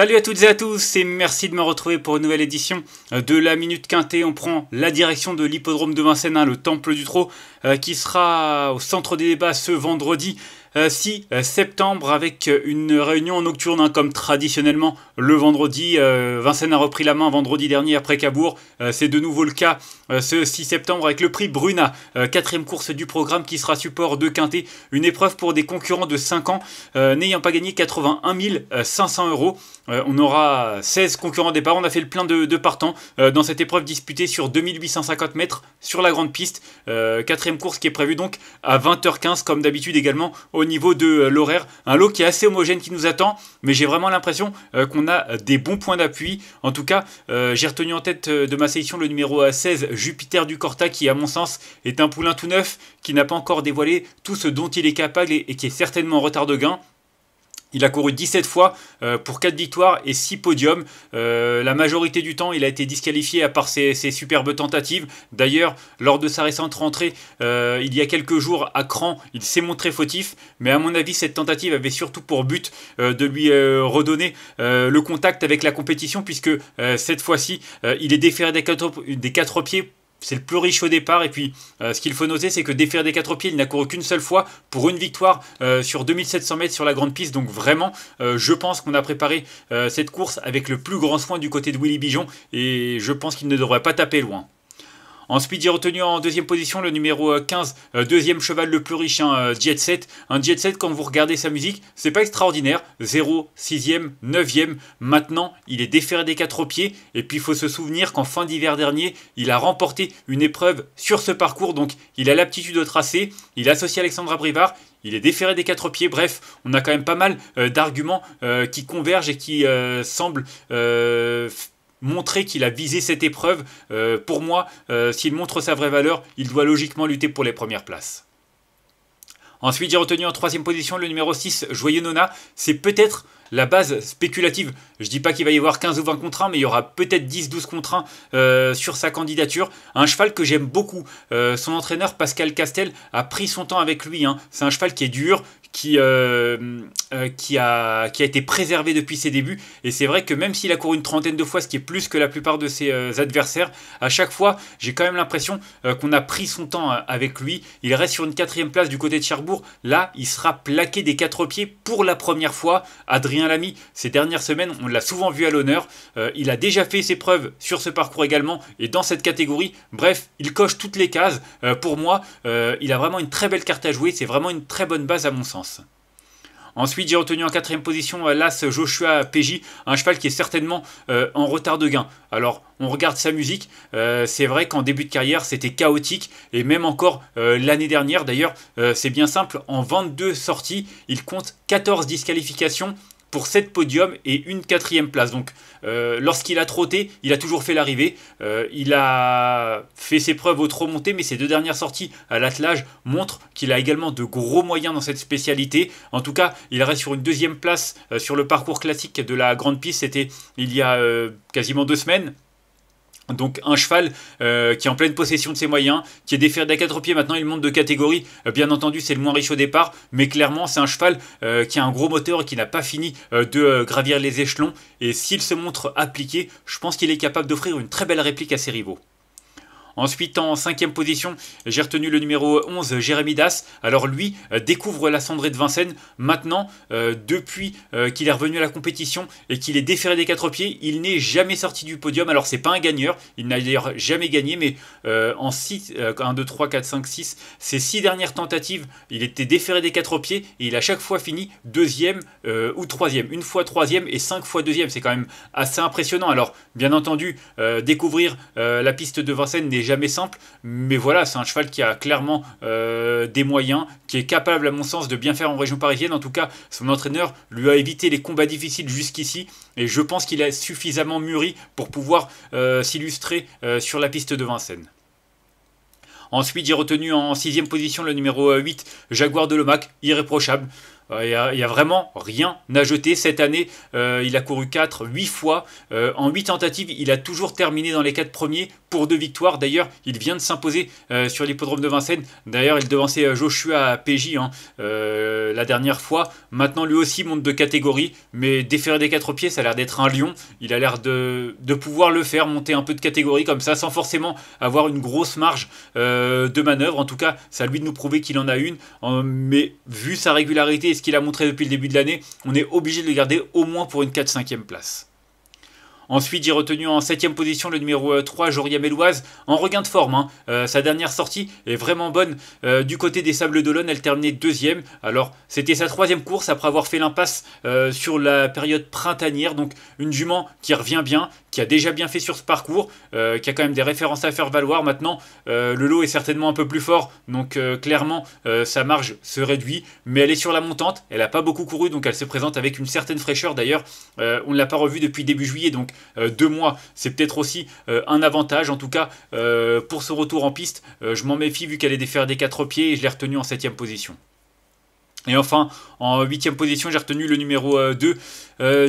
Salut à toutes et à tous et merci de me retrouver pour une nouvelle édition euh, de la Minute Quintée. On prend la direction de l'hippodrome de Vincennes, hein, le temple du trot, euh, qui sera au centre des débats ce vendredi 6 euh, euh, septembre avec euh, une réunion nocturne hein, comme traditionnellement le vendredi. Vincennes a repris la main vendredi dernier après Cabourg. C'est de nouveau le cas ce 6 septembre avec le prix Bruna, quatrième course du programme qui sera support de Quintet. Une épreuve pour des concurrents de 5 ans n'ayant pas gagné 81 500 euros. On aura 16 concurrents départ. On a fait le plein de, partants dans cette épreuve disputée sur 2850 mètres sur la grande piste. Quatrième course qui est prévue donc à 20h15 comme d'habitude également au au niveau de euh, l'horaire. Un lot qui est assez homogène qui nous attend, mais j'ai vraiment l'impression euh, qu'on a euh, des bons points d'appui. En tout cas, j'ai retenu en tête de ma sélection le numéro 16, Jupiter du Corta, qui à mon sens est un poulain tout neuf, qui n'a pas encore dévoilé tout ce dont il est capable et qui est certainement en retard de gain. Il a couru 17 fois euh, pour 4 victoires et 6 podiums. Euh, la majorité du temps, il a été disqualifié à part ses, superbes tentatives. D'ailleurs, lors de sa récente rentrée, euh, il y a quelques jours à Cran, il s'est montré fautif. Mais à mon avis, cette tentative avait surtout pour but de lui redonner le contact avec la compétition puisque cette fois-ci, il est déféré des 4 des quatre pieds c'est le plus riche au départ. Et puis, euh, ce qu'il faut noter, c'est que défaire des quatre pieds, il n'a couru qu'une seule fois pour une victoire euh, sur 2700 mètres sur la grande piste. Donc, vraiment, euh, je pense qu'on a préparé cette course avec le plus grand soin du côté de Willy Bijon. Et je pense qu'il ne devrait pas taper loin. Ensuite, j'ai retenu en deuxième position le numéro 15, euh, euh, deuxième cheval le plus riche, un hein, euh, Jet Set. Un Jet Set, quand vous regardez sa musique, c'est pas extraordinaire. 0, 6e, 9e. Maintenant, il est déféré des quatre pieds. Et puis, il faut se souvenir qu'en fin d'hiver dernier, il a remporté une épreuve sur ce parcours. Donc, il a l'aptitude de tracer, Il associe Alexandra Brivard. Il est déféré des quatre pieds. Bref, on a quand même pas mal d'arguments qui convergent et qui semblent montrer qu'il a visé cette épreuve. Euh, pour moi, euh, s'il montre sa vraie valeur, il doit logiquement lutter pour les premières places. Ensuite, j'ai retenu en troisième position le numéro 6, Joyeux Nona. C'est peut-être la base spéculative. Je ne dis pas qu'il va y avoir 15 ou 20 contre 1, mais il y aura peut-être 10-12 contre 1 euh, sur sa candidature. Un cheval que j'aime beaucoup. son entraîneur Pascal Castel a pris son temps avec lui. Hein. C'est un cheval qui est dur, qui, euh, euh, qui, a, qui a été préservé depuis ses débuts. Et c'est vrai que même s'il a couru une trentaine de fois, ce qui est plus que la plupart de ses euh, adversaires, à chaque fois, j'ai quand même l'impression qu'on a pris son temps avec lui. Il reste sur une quatrième place du côté de Cherbourg. Là, il sera plaqué des quatre pieds pour la première fois. Adrien Lamy, ces dernières semaines, on l'a souvent vu à l'honneur. il a déjà fait ses preuves sur ce parcours également et dans cette catégorie. Bref, il coche toutes les cases. pour moi, il a vraiment une très belle carte à jouer. C'est vraiment une très bonne base à mon sens. Ensuite, j'ai retenu en quatrième position euh, l'As Joshua PJ, un cheval qui est certainement euh, en retard de gain. Alors, on regarde sa musique. Euh, c'est vrai qu'en début de carrière, c'était chaotique. Et même encore l'année dernière, d'ailleurs, c'est bien simple. En 22 sorties, il compte 14 disqualifications, pour 7 podiums et une quatrième place. Donc euh, lorsqu'il a trotté, il a toujours fait l'arrivée. Euh, il a fait ses preuves au trop monté, mais ses deux dernières sorties à l'attelage montrent qu'il a également de gros moyens dans cette spécialité. En tout cas, il reste sur une deuxième place euh, sur le parcours classique de la grande piste. C'était il y a quasiment deux semaines. Donc un cheval euh, qui est en pleine possession de ses moyens, qui est déféré d'à quatre pieds, maintenant il monte de catégorie, euh, bien entendu c'est le moins riche au départ, mais clairement c'est un cheval euh, qui a un gros moteur et qui n'a pas fini de gravir les échelons, et s'il se montre appliqué, je pense qu'il est capable d'offrir une très belle réplique à ses rivaux. Ensuite, en cinquième position, j'ai retenu le numéro 11, Jérémy Das. Alors lui, euh, découvre la cendrée de Vincennes. Maintenant, euh, depuis euh, qu'il est revenu à la compétition et qu'il est déféré des quatre pieds, il n'est jamais sorti du podium. Alors c'est pas un gagneur, il n'a d'ailleurs jamais gagné, mais en 6, 1, 2, 3, 4, 5, 6, ses six dernières tentatives, il était déféré des quatre pieds et il a chaque fois fini deuxième ou troisième. Une fois troisième et cinq fois deuxième, c'est quand même assez impressionnant. Alors bien entendu, découvrir la piste de Vincennes n'est simple, mais voilà, c'est un cheval qui a clairement euh, des moyens, qui est capable, à mon sens, de bien faire en région parisienne. En tout cas, son entraîneur lui a évité les combats difficiles jusqu'ici, et je pense qu'il a suffisamment mûri pour pouvoir euh, s'illustrer euh, sur la piste de Vincennes. Ensuite, j'ai retenu en sixième position le numéro 8, Jaguar de Lomac, irréprochable. Il euh, n'y a, vraiment rien à jeter. Cette année, euh, il a couru 4, 8 fois. Euh, en 8 tentatives, il a toujours terminé dans les 4 premiers pour 2 victoires. D'ailleurs, il vient de s'imposer sur l'hippodrome de Vincennes. D'ailleurs, il devançait Joshua à PJ hein. la dernière fois. Maintenant, lui aussi monte de catégorie. Mais déférer des 4 pieds, ça a l'air d'être un lion. Il a l'air de, de, pouvoir le faire, monter un peu de catégorie comme ça, sans forcément avoir une grosse marge de manœuvre. En tout cas, c'est à lui de nous prouver qu'il en a une. mais vu sa régularité ce qu'il a montré depuis le début de l'année, on est obligé de le garder au moins pour une 4-5e place. Ensuite, j'ai retenu en 7 position le numéro 3, euh, Joria Meloise, en regain de forme. Hein. Euh, sa dernière sortie est vraiment bonne. Euh, du côté des Sables d'Olonne, elle terminait deuxième. Alors, c'était sa troisième course après avoir fait l'impasse sur la période printanière. Donc, une jument qui revient bien, qui a déjà bien fait sur ce parcours, qui a quand même des références à faire valoir. Maintenant, le lot est certainement un peu plus fort. Donc, clairement, sa marge se réduit. Mais elle est sur la montante. Elle n'a pas beaucoup couru, donc elle se présente avec une certaine fraîcheur. D'ailleurs, on ne l'a pas revue depuis début juillet. Donc, euh, deux mois. C'est peut-être aussi euh, un avantage. En tout cas, euh, pour ce retour en piste, je m'en méfie vu qu'elle est défaire des quatre pieds et je l'ai retenue en septième position. Et enfin, en huitième position, j'ai retenu le numéro 2, euh, euh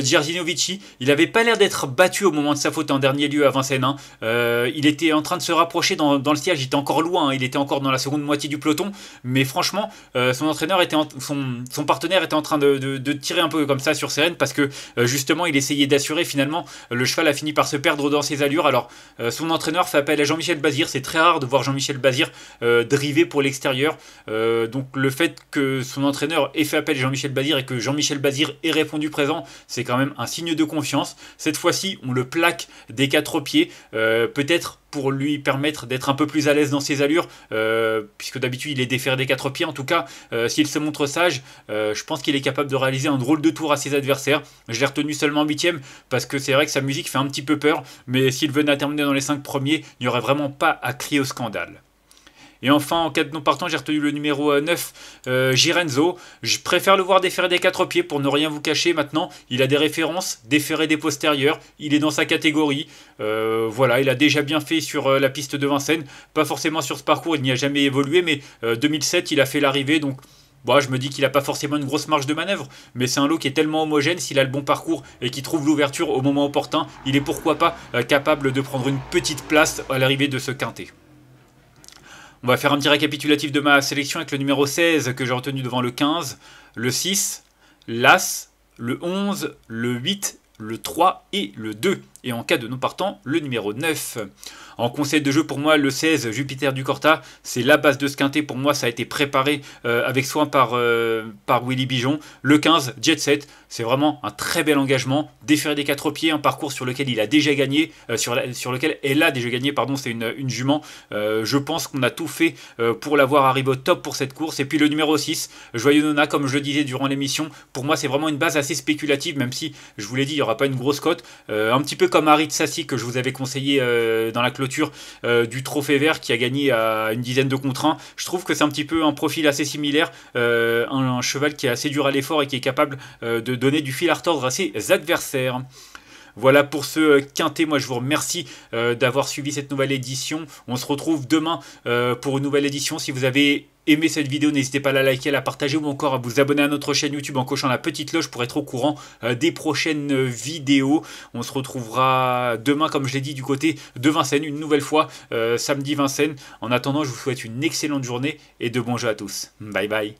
Il n'avait pas l'air d'être battu au moment de sa faute en dernier lieu à Vincennes. Hein. Euh, il était en train de se rapprocher dans, le siège, il était encore loin, hein. il était encore dans la seconde moitié du peloton. Mais franchement, euh, son entraîneur était son, partenaire était en train de, tirer un peu comme ça sur ses rênes parce que justement, il essayait d'assurer. Finalement, le cheval a fini par se perdre dans ses allures. Alors, son entraîneur fait appel à Jean-Michel Bazir. C'est très rare de voir Jean-Michel Bazir driver pour l'extérieur. donc, le fait que son entraîneur et fait appel à Jean-Michel Bazir et que Jean-Michel Bazir ait répondu présent, c'est quand même un signe de confiance. Cette fois-ci, on le plaque des quatre pieds, euh, peut-être pour lui permettre d'être un peu plus à l'aise dans ses allures, euh, puisque d'habitude il est défaire des quatre pieds. En tout cas, euh, s'il se montre sage, je pense qu'il est capable de réaliser un drôle de tour à ses adversaires. Je l'ai retenu seulement huitième, parce que c'est vrai que sa musique fait un petit peu peur, mais s'il venait à terminer dans les cinq premiers, il n'y aurait vraiment pas à crier au scandale. Et enfin, en cas de non partant, j'ai retenu le numéro 9, euh, euh, Girenzo. Je préfère le voir déférer des quatre pieds pour ne rien vous cacher maintenant. Il a des références, déféré des postérieurs, il est dans sa catégorie. Euh, voilà, il a déjà bien fait sur la piste de Vincennes. Pas forcément sur ce parcours, il n'y a jamais évolué, mais 2007, il a fait l'arrivée, donc... Bah, je me dis qu'il n'a pas forcément une grosse marge de manœuvre, mais c'est un lot qui est tellement homogène, s'il a le bon parcours et qu'il trouve l'ouverture au moment opportun, il est pourquoi pas capable de prendre une petite place à l'arrivée de ce quintet. On va faire un petit récapitulatif de ma sélection avec le numéro 16 que j'ai retenu devant le 15, le 6, l'As, le 11, le 8, le 3 et le 2 et en cas de non partant, le numéro 9. En conseil de jeu pour moi, le 16, Jupiter du Corta, c'est la base de ce quintet. Pour moi, ça a été préparé euh, avec soin par, euh, par Willy Bijon. Le 15, Jet Set, c'est vraiment un très bel engagement. Déféré des quatre pieds, un parcours sur lequel il a déjà gagné, euh, sur, lequel elle a déjà gagné, pardon, c'est une, jument. je pense qu'on a tout fait pour l'avoir arrivé au top pour cette course. Et puis le numéro 6, Joyeux Nona, comme je le disais durant l'émission, pour moi, c'est vraiment une base assez spéculative, même si, je vous l'ai dit, il n'y aura pas une grosse cote. un petit peu comme Harit Sassi que je vous avais conseillé euh, dans la clôture euh, du Trophée Vert qui a gagné à une dizaine de contre 1. Je trouve que c'est un petit peu un profil assez similaire, euh, un, un, cheval qui est assez dur à l'effort et qui est capable de donner du fil à retordre à ses adversaires. Voilà pour ce euh, quintet. Moi, je vous remercie euh, d'avoir suivi cette nouvelle édition. On se retrouve demain euh, pour une nouvelle édition. Si vous avez aimé cette vidéo, n'hésitez pas à la liker, à la partager ou encore à vous abonner à notre chaîne YouTube en cochant la petite cloche pour être au courant des prochaines vidéos. On se retrouvera demain, comme je l'ai dit, du côté de Vincennes, une nouvelle fois, samedi Vincennes. En attendant, je vous souhaite une excellente journée et de bons jeux à tous. Bye bye.